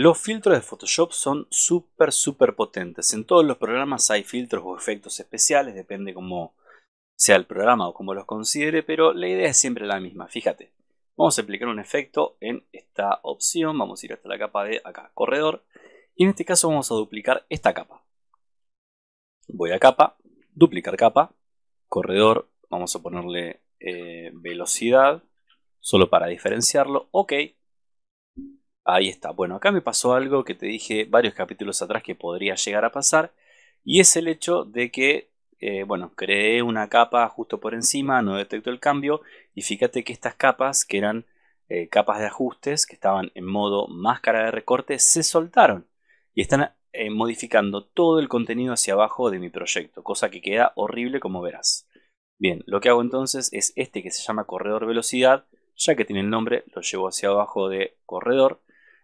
Los filtros de Photoshop son súper, súper potentes. En todos los programas hay filtros o efectos especiales, depende cómo sea el programa o cómo los considere, pero la idea es siempre la misma. Fíjate, vamos a aplicar un efecto en esta opción, vamos a ir hasta la capa de acá, corredor, y en este caso vamos a duplicar esta capa. Voy a capa, duplicar capa, corredor, vamos a ponerle eh, velocidad, solo para diferenciarlo, ok, Ahí está. Bueno, acá me pasó algo que te dije varios capítulos atrás que podría llegar a pasar. Y es el hecho de que, eh, bueno, creé una capa justo por encima, no detecto el cambio. Y fíjate que estas capas, que eran eh, capas de ajustes, que estaban en modo máscara de recorte, se soltaron. Y están eh, modificando todo el contenido hacia abajo de mi proyecto, cosa que queda horrible como verás. Bien, lo que hago entonces es este que se llama corredor velocidad, ya que tiene el nombre, lo llevo hacia abajo de corredor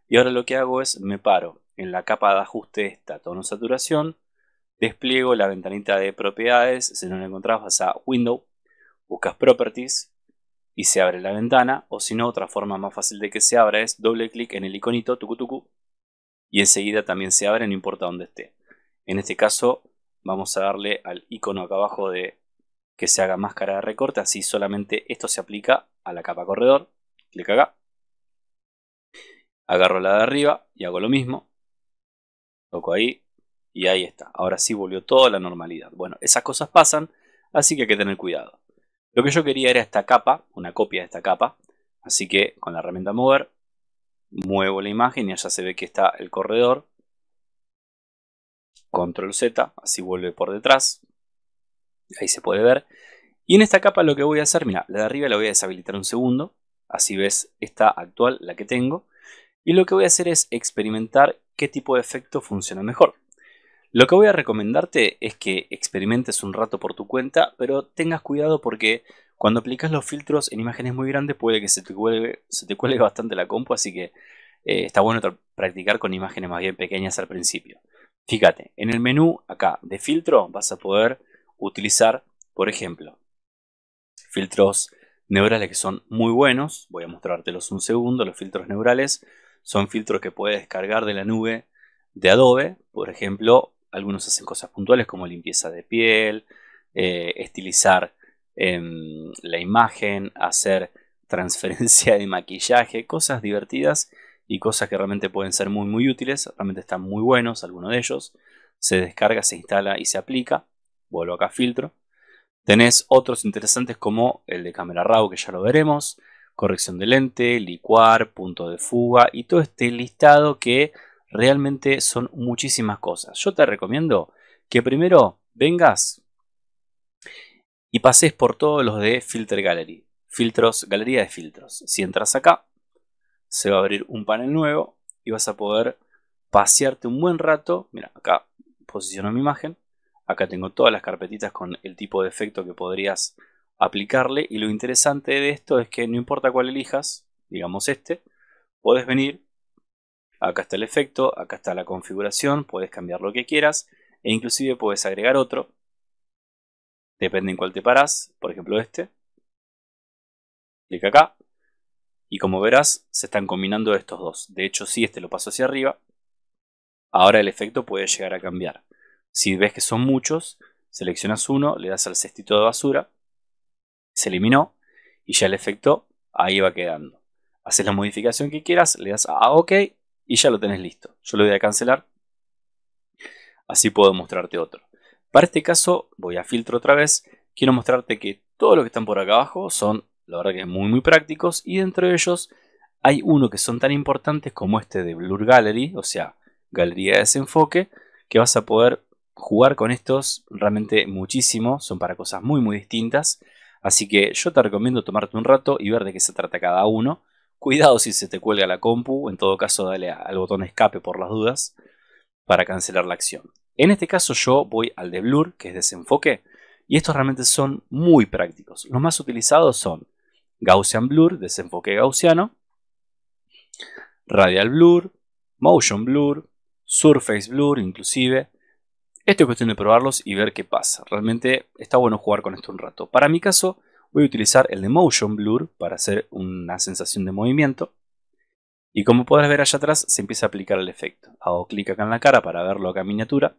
y ahora lo que hago es me paro en la capa de ajuste esta tono saturación, despliego la ventanita de propiedades, si no la encontrás vas a Window, buscas Properties y se abre la ventana, o si no, otra forma más fácil de que se abra es doble clic en el iconito tucutucu y enseguida también se abre, no importa dónde esté. En este caso vamos a darle al icono acá abajo de que se haga máscara de recorte, así solamente esto se aplica a la capa corredor, clic acá agarro la de arriba y hago lo mismo, toco ahí y ahí está. Ahora sí volvió toda la normalidad. Bueno, esas cosas pasan, así que hay que tener cuidado. Lo que yo quería era esta capa, una copia de esta capa, así que con la herramienta mover, muevo la imagen y allá se ve que está el corredor. Control Z, así vuelve por detrás. Ahí se puede ver. Y en esta capa lo que voy a hacer, mira, la de arriba la voy a deshabilitar un segundo. Así ves esta actual, la que tengo y lo que voy a hacer es experimentar qué tipo de efecto funciona mejor. Lo que voy a recomendarte es que experimentes un rato por tu cuenta, pero tengas cuidado porque cuando aplicas los filtros en imágenes muy grandes puede que se te cuelgue, bastante la compu, así que eh, está bueno practicar con imágenes más bien pequeñas al principio. Fíjate, en el menú acá de filtro vas a poder utilizar, por ejemplo, filtros neurales que son muy buenos. Voy a mostrártelos un segundo, los filtros neurales. Son filtros que puedes descargar de la nube de Adobe. Por ejemplo, algunos hacen cosas puntuales como limpieza de piel, eh, estilizar em, la imagen, hacer transferencia de maquillaje, cosas divertidas y cosas que realmente pueden ser muy muy útiles, realmente están muy buenos algunos de ellos, se descarga, se instala y se aplica, vuelvo acá a filtro. Tenés otros interesantes como el de cámara RAW que ya lo veremos, corrección de lente, licuar, punto de fuga y todo este listado que realmente son muchísimas cosas. Yo te recomiendo que primero vengas y pases por todos los de Filter Gallery. Filtros, galería de filtros. Si entras acá, se va a abrir un panel nuevo y vas a poder pasearte un buen rato. Mira, acá posiciono mi imagen. Acá tengo todas las carpetitas con el tipo de efecto que podrías aplicarle. Y lo interesante de esto es que no importa cuál elijas, digamos este, puedes venir, acá está el efecto, acá está la configuración, puedes cambiar lo que quieras e inclusive puedes agregar otro. Depende en cuál te paras, por ejemplo este. Clic acá. Y como verás, se están combinando estos dos. De hecho, si este lo paso hacia arriba, ahora el efecto puede llegar a cambiar. Si ves que son muchos, seleccionas uno, le das al cestito de basura se eliminó y ya el efecto ahí va quedando. Haces la modificación que quieras, le das a OK y ya lo tenés listo. Yo lo voy a cancelar, así puedo mostrarte otro. Para este caso voy a filtro otra vez, quiero mostrarte que todo lo que están por acá abajo son la verdad que muy muy prácticos y dentro de ellos hay uno que son tan importantes como este de Blur Gallery, o sea, galería de desenfoque, que vas a poder jugar con estos realmente muchísimo, son para cosas muy muy distintas Así que yo te recomiendo tomarte un rato y ver de qué se trata cada uno. Cuidado si se te cuelga la compu, en todo caso dale al botón escape por las dudas para cancelar la acción. En este caso yo voy al de blur, que es desenfoque, y estos realmente son muy prácticos. Los más utilizados son Gaussian Blur, desenfoque gaussiano, Radial Blur, Motion Blur, Surface Blur inclusive, esto es cuestión de probarlos y ver qué pasa. Realmente está bueno jugar con esto un rato. Para mi caso, voy a utilizar el de Motion Blur para hacer una sensación de movimiento. Y como podrás ver allá atrás, se empieza a aplicar el efecto. Hago clic acá en la cara para verlo acá en miniatura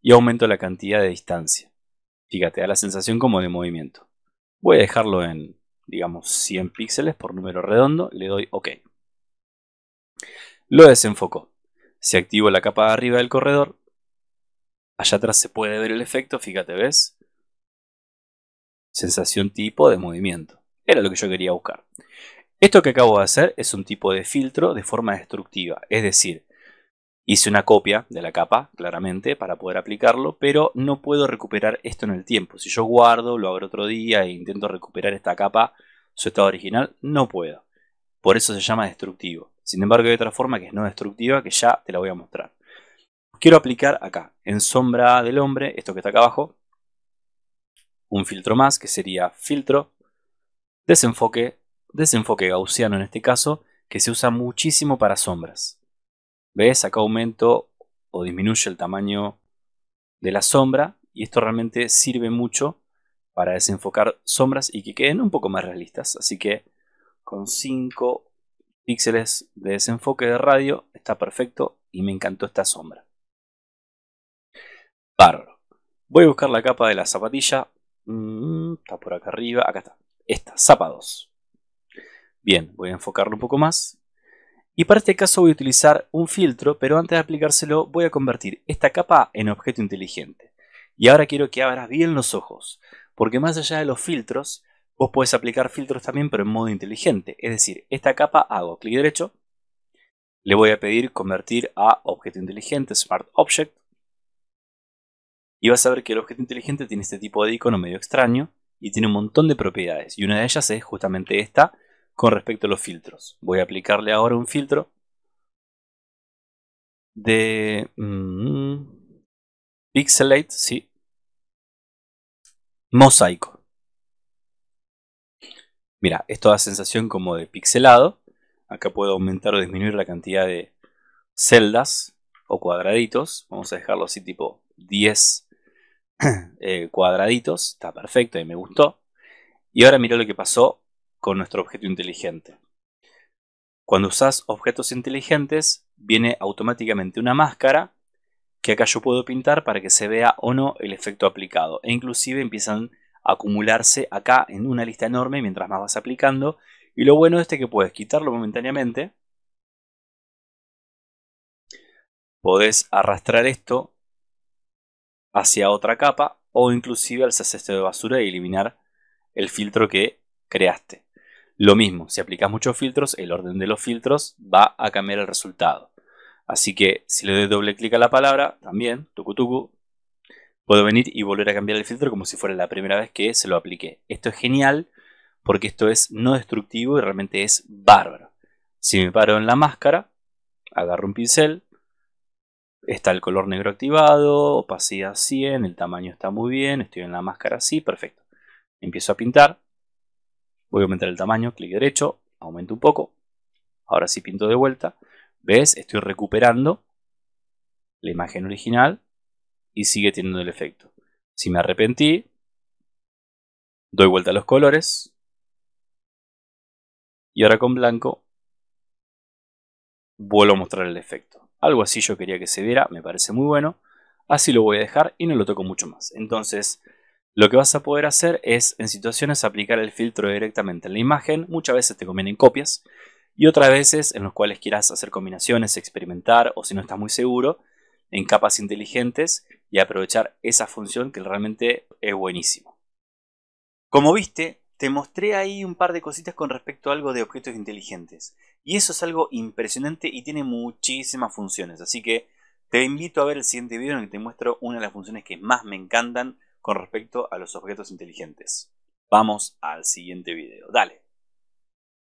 y aumento la cantidad de distancia. Fíjate, da la sensación como de movimiento. Voy a dejarlo en, digamos, 100 píxeles por número redondo. Le doy OK. Lo desenfoco. Si activo la capa de arriba del corredor, Allá atrás se puede ver el efecto, fíjate, ¿ves? Sensación tipo de movimiento. Era lo que yo quería buscar. Esto que acabo de hacer es un tipo de filtro de forma destructiva, es decir, hice una copia de la capa, claramente, para poder aplicarlo, pero no puedo recuperar esto en el tiempo. Si yo guardo, lo abro otro día e intento recuperar esta capa, su estado original, no puedo. Por eso se llama destructivo. Sin embargo, hay otra forma que es no destructiva que ya te la voy a mostrar. Quiero aplicar acá, en sombra del hombre, esto que está acá abajo, un filtro más, que sería filtro, desenfoque, desenfoque gaussiano en este caso, que se usa muchísimo para sombras. ¿Ves? Acá aumento o disminuye el tamaño de la sombra y esto realmente sirve mucho para desenfocar sombras y que queden un poco más realistas. Así que con 5 píxeles de desenfoque de radio está perfecto y me encantó esta sombra. Bárbaro. Voy a buscar la capa de la zapatilla. Mm, está por acá arriba. Acá está. Esta, zapa Bien, voy a enfocarlo un poco más. Y para este caso voy a utilizar un filtro, pero antes de aplicárselo voy a convertir esta capa en objeto inteligente. Y ahora quiero que abras bien los ojos, porque más allá de los filtros, vos podés aplicar filtros también, pero en modo inteligente. Es decir, esta capa hago clic derecho, le voy a pedir convertir a objeto inteligente, Smart Object, y vas a ver que el objeto inteligente tiene este tipo de icono medio extraño y tiene un montón de propiedades. Y una de ellas es justamente esta con respecto a los filtros. Voy a aplicarle ahora un filtro de mm, Pixelate, sí. Mosaico. Mira, esto da sensación como de pixelado. Acá puedo aumentar o disminuir la cantidad de celdas o cuadraditos. Vamos a dejarlo así tipo 10 Eh, cuadraditos, está perfecto y me gustó. Y ahora mirá lo que pasó con nuestro objeto inteligente. Cuando usas objetos inteligentes, viene automáticamente una máscara que acá yo puedo pintar para que se vea o no el efecto aplicado. E inclusive empiezan a acumularse acá en una lista enorme mientras más vas aplicando. Y lo bueno este es que puedes quitarlo momentáneamente. Podés arrastrar esto hacia otra capa o inclusive al cestero de basura y eliminar el filtro que creaste. Lo mismo, si aplicas muchos filtros, el orden de los filtros va a cambiar el resultado. Así que si le doy doble clic a la palabra, también, tucutucu, puedo venir y volver a cambiar el filtro como si fuera la primera vez que se lo apliqué. Esto es genial porque esto es no destructivo y realmente es bárbaro. Si me paro en la máscara, agarro un pincel, Está el color negro activado, opacidad 100, el tamaño está muy bien, estoy en la máscara sí, perfecto. Empiezo a pintar, voy a aumentar el tamaño, clic derecho, aumento un poco. Ahora sí pinto de vuelta. ¿Ves? Estoy recuperando la imagen original y sigue teniendo el efecto. Si me arrepentí, doy vuelta a los colores. Y ahora con blanco, vuelvo a mostrar el efecto. Algo así yo quería que se viera, me parece muy bueno. Así lo voy a dejar y no lo toco mucho más. Entonces, lo que vas a poder hacer es en situaciones aplicar el filtro directamente en la imagen. Muchas veces te convienen copias y otras veces en los cuales quieras hacer combinaciones, experimentar o si no estás muy seguro, en capas inteligentes y aprovechar esa función que realmente es buenísimo. Como viste, te mostré ahí un par de cositas con respecto a algo de objetos inteligentes. Y eso es algo impresionante y tiene muchísimas funciones. Así que te invito a ver el siguiente video en el que te muestro una de las funciones que más me encantan con respecto a los objetos inteligentes. Vamos al siguiente video. Dale.